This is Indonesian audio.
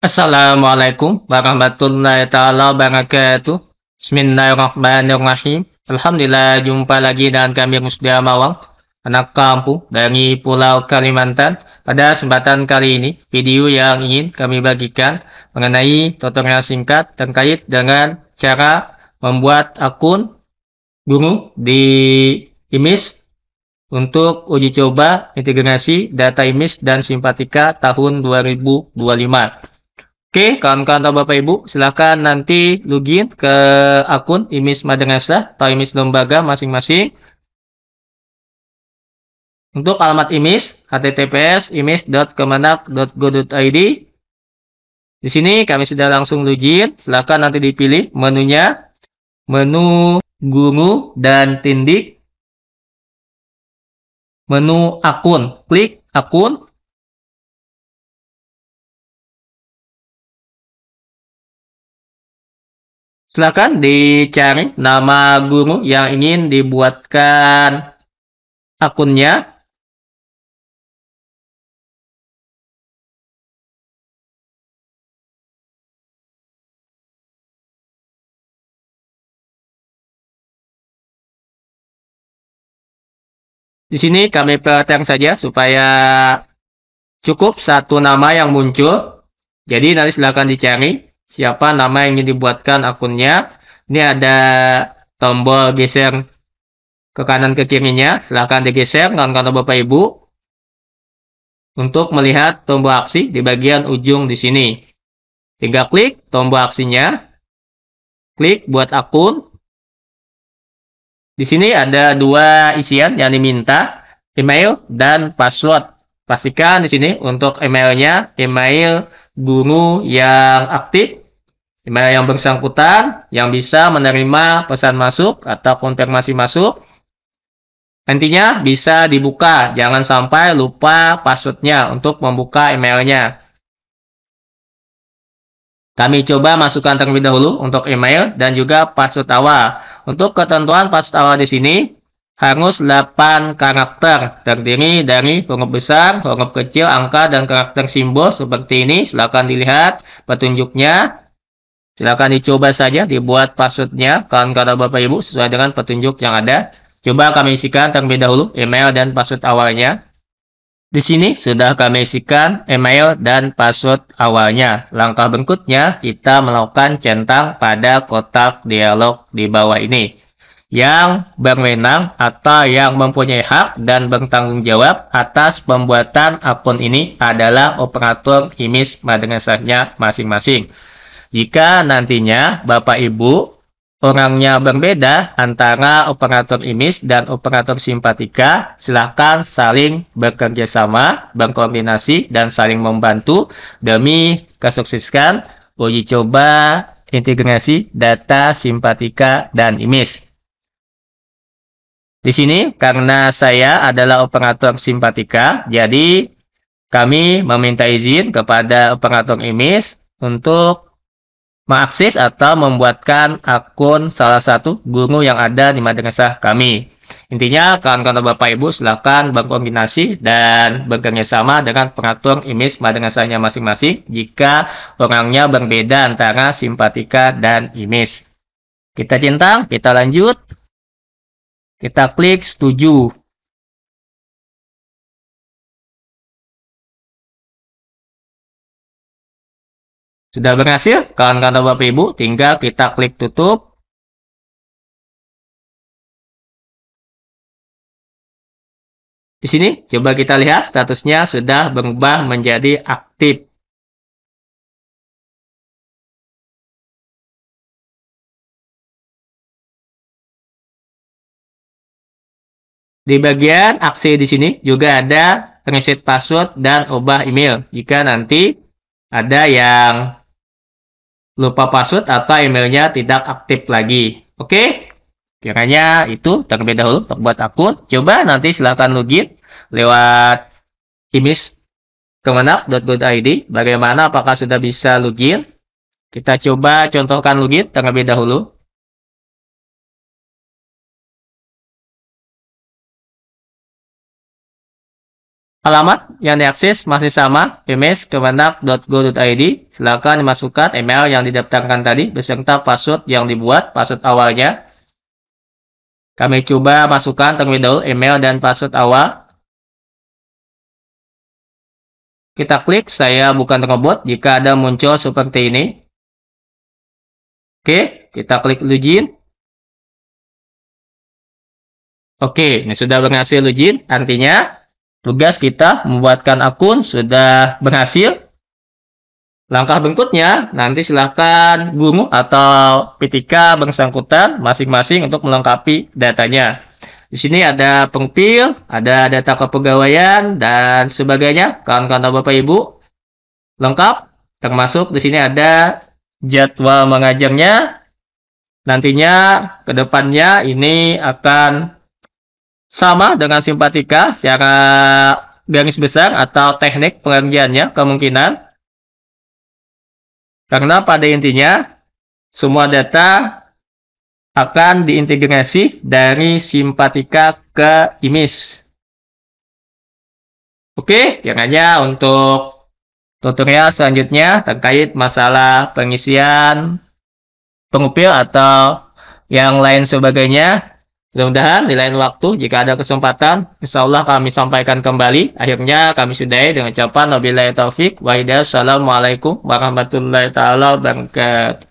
Assalamualaikum warahmatullahi taala wabarakatuh. Bismillahirrahmanirrahim. Alhamdulillah jumpa lagi dengan kami Musdia Mawang, anak kampung dari Pulau Kalimantan. Pada kesempatan kali ini, video yang ingin kami bagikan mengenai tutorial singkat terkait dengan cara membuat akun guru di IMIS untuk uji coba integrasi data IMIS dan simpatika tahun 2025. Oke, kawan-kawan atau Bapak Ibu, silakan nanti login ke akun IMIS Madrasah atau IMIS Lembaga masing-masing. Untuk alamat IMIS, https imis.kemenak.go.id. Di sini kami sudah langsung login, silakan nanti dipilih menunya, menu guru dan tindik, menu akun, klik akun, Silakan dicari nama guru yang ingin dibuatkan akunnya. Di sini kami perhatikan saja supaya cukup satu nama yang muncul. Jadi nanti silakan dicari siapa nama yang ingin dibuatkan akunnya. Ini ada tombol geser ke kanan ke kirinya. Silahkan digeser dengan kawan Bapak Ibu untuk melihat tombol aksi di bagian ujung di sini. Tinggal klik tombol aksinya. Klik buat akun. Di sini ada dua isian yang diminta, email dan password. Pastikan di sini untuk emailnya email guru yang aktif Email nah, yang bersangkutan yang bisa menerima pesan masuk atau konfirmasi masuk nantinya bisa dibuka. Jangan sampai lupa passwordnya untuk membuka emailnya. Kami coba masukkan terlebih dahulu untuk email dan juga password awal. Untuk ketentuan password awal di sini harus 8 karakter terdiri dari huruf besar, huruf kecil, angka, dan karakter simbol seperti ini. Silahkan dilihat petunjuknya. Silahkan dicoba saja dibuat passwordnya kawan-kawan Bapak Ibu sesuai dengan petunjuk yang ada. Coba kami isikan terlebih dahulu email dan password awalnya. Di sini sudah kami isikan email dan password awalnya. Langkah berikutnya kita melakukan centang pada kotak dialog di bawah ini yang berwenang atau yang mempunyai hak dan bertanggung jawab atas pembuatan akun ini adalah operator IMIS madrasahnya masing-masing. Jika nantinya Bapak Ibu orangnya berbeda antara operator imis dan operator simpatika, silakan saling bekerja sama, berkoordinasi, dan saling membantu demi kesuksesan uji coba integrasi data simpatika dan imis. Di sini, karena saya adalah operator simpatika, jadi kami meminta izin kepada operator IMIS untuk mengakses atau membuatkan akun salah satu guru yang ada di madrasah kami. Intinya, kawan-kawan Bapak Ibu silakan berkoordinasi dan bekerja sama dengan pengatur image madrasahnya masing-masing jika orangnya berbeda antara simpatika dan image. Kita cintang, kita lanjut. Kita klik setuju. Sudah berhasil? Kawan-kawan Bapak Ibu, tinggal kita klik tutup. Di sini, coba kita lihat statusnya sudah berubah menjadi aktif. Di bagian aksi di sini juga ada reset password dan ubah email. Jika nanti ada yang lupa password atau emailnya tidak aktif lagi. Oke? Okay? Kiranya itu terlebih dahulu untuk buat akun. Coba nanti silahkan login lewat imis kemenap.go.id. Bagaimana apakah sudah bisa login? Kita coba contohkan login terlebih dahulu. Alamat yang diakses masih sama, ms.kemenak.go.id. Silakan dimasukkan email yang didaftarkan tadi beserta password yang dibuat, password awalnya. Kami coba masukkan terlebih dahulu email dan password awal. Kita klik saya bukan robot jika ada muncul seperti ini. Oke, kita klik login. Oke, ini sudah berhasil login. Artinya tugas kita membuatkan akun sudah berhasil. Langkah berikutnya, nanti silakan guru atau PTK bersangkutan masing-masing untuk melengkapi datanya. Di sini ada pengpil, ada data kepegawaian, dan sebagainya, kawan-kawan Bapak Ibu. Lengkap, termasuk di sini ada jadwal mengajarnya. Nantinya, ke depannya ini akan sama dengan simpatika secara garis besar atau teknik pengerjaannya kemungkinan. Karena pada intinya semua data akan diintegrasi dari simpatika ke imis. Oke, hanya untuk tutorial selanjutnya terkait masalah pengisian pengupil atau yang lain sebagainya Mudah-mudahan di lain waktu jika ada kesempatan insya Allah kami sampaikan kembali. Akhirnya kami sudahi dengan ucapan Nabi taufik wa Assalamualaikum warahmatullahi wabarakatuh.